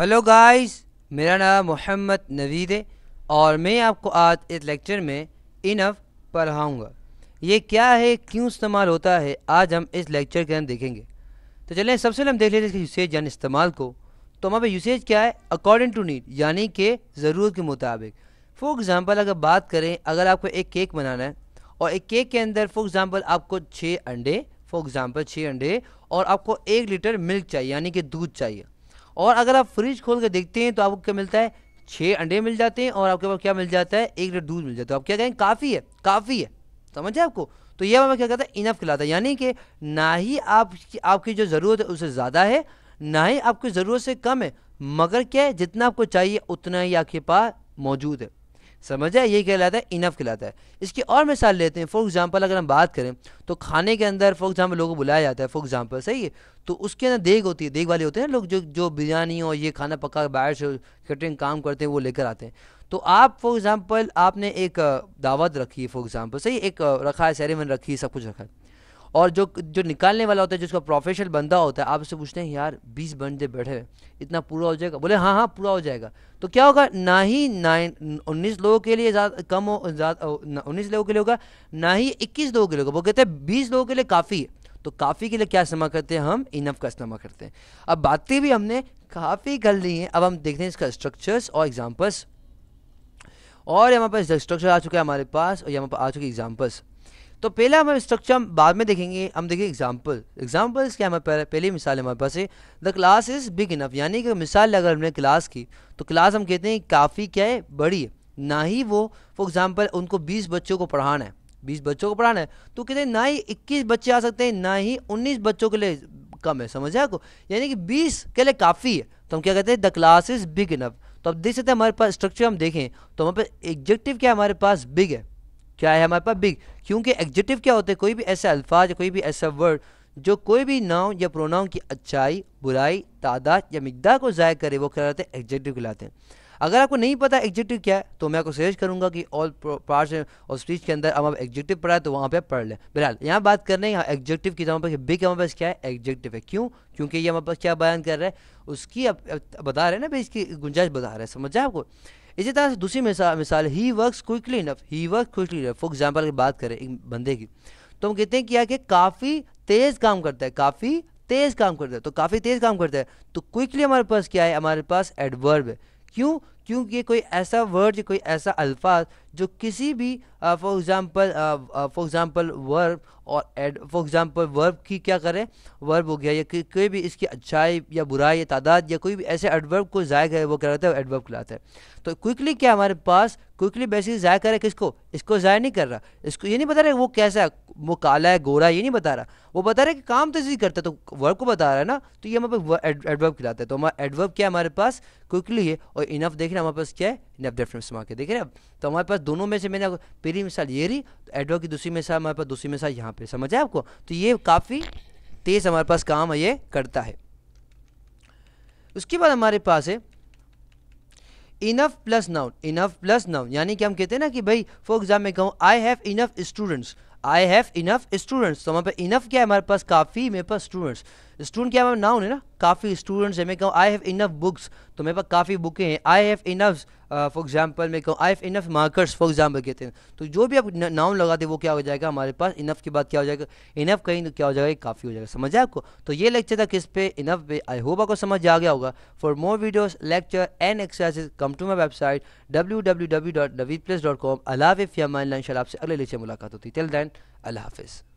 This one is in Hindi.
हेलो गाइस मेरा नाम मोहम्मद नवीद है और मैं आपको आज इस लेक्चर में इनफ पढ़ाऊँगा ये क्या है क्यों इस्तेमाल होता है आज हम इस लेक्चर के अंदर देखेंगे तो चलें सबसे पहले हम देख लेते हैं इसके यूसेज यानी इस्तेमाल को तो हमारे यूसेज क्या है अकॉर्डिंग टू नीड यानी कि ज़रूरत के मुताबिक फॉर एग्ज़ाम्पल अगर बात करें अगर आपको एक केक बनाना है और एक केक के अंदर फॉर एग्ज़ाम्पल आपको छः अंडे फॉर एग्ज़ाम्पल छः अंडे और आपको एक लीटर मिल्क चाहिए यानी कि दूध चाहिए और अगर आप फ्रिज खोल कर देखते हैं तो आपको क्या मिलता है छः अंडे मिल जाते हैं और आपके पास क्या मिल जाता है एक लीटर दूध मिल जाता है तो आप क्या कहें काफ़ी है काफ़ी है समझे आपको तो यह हमें क्या कहता है इनफ खिलाता है यानी कि ना ही आप आपकी जो ज़रूरत है उससे ज़्यादा है ना ही आपकी ज़रूरत से कम है मगर क्या है जितना आपको चाहिए उतना ही आपके पास मौजूद है समझ जाए यही कहलाता है इनफ कहलाता है इसकी और मिसाल लेते हैं फॉर एग्जांपल अगर हम बात करें तो खाने के अंदर फॉर एग्जांपल लोगों को बुलाया जाता है फॉर एग्जांपल सही है तो उसके अंदर देग होती है देग वाले होते हैं ना लोग जो जो बिरयानी और ये खाना पका बाहर से कैटरिंग काम करते हैं वो लेकर आते हैं तो आप फॉर एग्ज़ाम्पल आपने एक दावत रखी है फॉर एग्ज़ाम्पल सही एक रखा है सेरेमन रखी है सब कुछ रखा है और जो जो निकालने वाला होता है जिसका प्रोफेशनल बंदा होता है आप उससे पूछते हैं यार बीस बंदे बैठे हैं इतना पूरा हो जाएगा बोले हाँ हाँ पूरा हो जाएगा तो क्या होगा ना ही नाइन उन्नीस लोगों के लिए कम हो उन्नीस लोगों के लिए होगा ना ही इक्कीस लोगों के लिए होगा वो कहते हैं बीस लोगों के लिए काफ़ी है तो काफ़ी के लिए क्या इस्तेमाल करते हैं हम इनफ का इस्तेमाल करते हैं अब बातें भी हमने काफ़ी कर ली हैं अब हम देखते हैं इसका स्ट्रक्चर्स और एग्जाम्पल्स और यहाँ पर स्ट्रक्चर आ चुका है हमारे पास और यहाँ पर आ चुके एग्जाम्पल्स तो पहले हम स्ट्रक्चर हम बाद में देखेंगे हम देखेंगे एग्जाम्पल एग्जाम्पल्स क्या हमारे पहले पहली मिसाल हमारे पास है the class is big enough यानी कि मिसाल अगर हमने क्लास की तो क्लास हम कहते हैं काफ़ी क्या है बड़ी है ना ही वो फॉर एग्ज़ाम्पल उनको बीस बच्चों को पढ़ाना है बीस बच्चों को पढ़ाना है तो कहते हैं ना ही इक्कीस बच्चे आ सकते हैं ना ही उन्नीस बच्चों के लिए कम है समझ आपको यानी कि बीस के लिए काफ़ी है तो हम क्या कहते हैं the class is big enough तो अब देख सकते हैं हमारे पास स्ट्रक्चर हम देखें तो हमारे पास एग्जेक्टिव क्या हमारे पास बिग है क्या है हमारे पास बिग क्योंकि एग्जेटिव क्या होते हैं कोई भी ऐसा अल्फाज कोई भी ऐसा वर्ड जो कोई भी नाव या प्रोनाउन की अच्छाई बुराई तादाद या मकदार को ज़ाय करे वो कहलाते हैं एग्जेटिव कहलाते हैं अगर आपको नहीं पता एग्जेक्टिव क्या है तो मैं आपको सजेस्ट करूंगा कि ऑल पार्ट्स और स्पीच के अंदर अब आप एग्जेक्टिव पढ़ा है तो वहाँ पे पढ़ लें बहरहाल यहाँ बात कर रहे हैं एग्जेक्टिव की हमारे पर बिग हमारे पास क्या है एग्जेक्टिव है क्यों क्योंकि ये हमारे पास क्या बयान कर रहा है उसकी अब बता रहे हैं ना भाई इसकी गुंजाइश बता रहे हैं समझ जाए आपको इसी तरह से दूसरी मिसाल he work quickly enough he work quickly enough for example की बात करें एक बंदे की तो हम कहते हैं क्या कि काफ़ी तेज़ काम करता है काफ़ी तेज़ काम करता है तो काफ़ी तेज़ काम करता है तो क्विकली हमारे पास क्या है हमारे पास एडवर्ब है क्यों क्योंकि ये कोई ऐसा वर्ड कोई ऐसा अल्फाज जो किसी भी for example for example verb और एड फॉर एग्ज़ाम्पल वर्ब की क्या करें वर्ब हो गया या कोई भी इसकी अच्छाई या बुराई या तादाद या कोई भी ऐसे एडवर्ब को ज़ाय करे वो क्या करता है एडवर्ब कहलाता है तो क्विकली क्या हमारे पास क्विकली बेसिक ज़ाय करे किसको इसको ज़ाय नहीं कर रहा इसको ये नहीं बता रहा वो कैसा है वो काला है गोरा ये नहीं बता रहा वो बता रहा है कि काम तो इसी करता है तो वर्ब को बता रहा है ना तो ये हमारे एडवर्ब खिलाता है तो हमारा एडवर्ब क्या हमारे पास क्विकली है और इनफ देख लेकिन हमारे पास क्या है इनफ डिफरेंस मार्क है देख रहे अब तो हमारे पास दोनों में से मैंने पहली मिसाल ये रही तो एडो की दूसरी मिसाल हमारे पास दूसरी मिसाल यहाँ पे समझ आए आपको तो ये काफ़ी तेज़ हमारे पास काम ये करता है उसके बाद हमारे पास है enough plus noun enough plus noun यानी कि हम कहते हैं ना कि भाई फॉर एग्जाम में कहूँ I have enough students I have enough students तो हमारे पास इनफ क्या है हमारे पास काफ़ी मेरे पास स्टूडेंट्स स्टूडेंट क्या मैं नाउन है ना काफ़ी स्टूडेंट्स हैं मैं कहूँ आई हैव इनफ बुक्स तो मेरे पास काफ़ी बुकें हैं I have enough for example मैं कहूँ I have enough markers for example कहते हैं तो जो भी आप नाउन लगाते हैं वो क्या हो जाएगा हमारे पास इनफ के बाद क्या हो जाएगा इनफ कहीं तो क्या हो जाएगा काफ़ी हो जाएगा समझ आए आपको तो ये लेक्चर था किस पे इनफ पे आई होप आपको समझ आ गया होगा for more videos lecture and exercise come to my website W W W dot Naveed place dot com अलाफ फ़िया आपसे अगले लेक्चर मुलाकात होती टिल दैन अल्लाह हाफिज़